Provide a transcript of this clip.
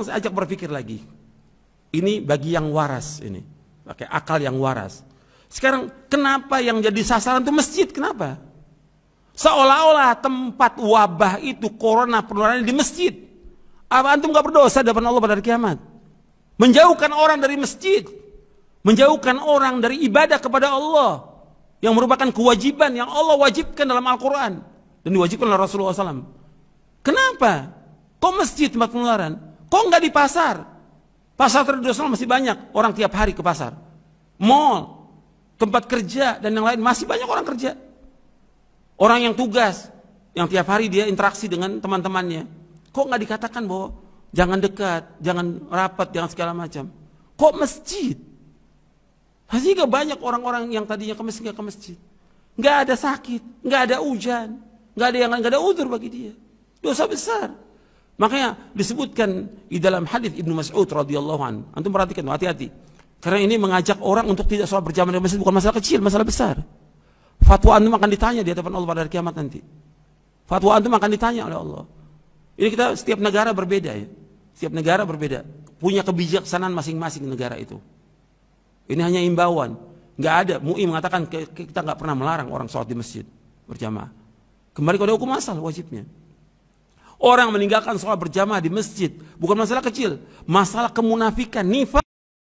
sekarang saya ajak berpikir lagi. Ini bagi yang waras ini. Pakai akal yang waras. Sekarang kenapa yang jadi sasaran itu masjid? Kenapa? Seolah-olah tempat wabah itu corona penularannya di masjid. Apa antum gak berdosa depan Allah pada hari kiamat? Menjauhkan orang dari masjid. Menjauhkan orang dari ibadah kepada Allah. Yang merupakan kewajiban yang Allah wajibkan dalam Al-Quran. Dan diwajibkan oleh Rasulullah SAW. Kenapa? Kok masjid tempat penularan? Kok nggak di pasar? Pasar tradisional masih banyak orang tiap hari ke pasar. Mall, tempat kerja dan yang lain masih banyak orang kerja. Orang yang tugas, yang tiap hari dia interaksi dengan teman-temannya. Kok nggak dikatakan bahwa jangan dekat, jangan rapat, jangan segala macam. Kok masjid? Sehingga banyak orang-orang yang tadinya ke masjid nggak ke masjid. Nggak ada sakit, nggak ada hujan, nggak ada yang nggak ada udur bagi dia. Dosa besar. Makanya disebutkan di dalam hadis Ibnu Mas'ud radhiyallahu an. Antum perhatikan hati-hati. Karena ini mengajak orang untuk tidak sholat berjamaah di masjid bukan masalah kecil, masalah besar. Fatwa antum akan ditanya di hadapan Allah pada hari kiamat nanti. Fatwa antum akan ditanya oleh Allah. Ini kita setiap negara berbeda ya. Setiap negara berbeda. Punya kebijaksanaan masing-masing negara itu. Ini hanya imbauan. Nggak ada. MUI mengatakan kita nggak pernah melarang orang sholat di masjid berjamaah. Kembali kepada hukum asal wajibnya. Orang meninggalkan sholat berjamaah di masjid bukan masalah kecil, masalah kemunafikan, nifa.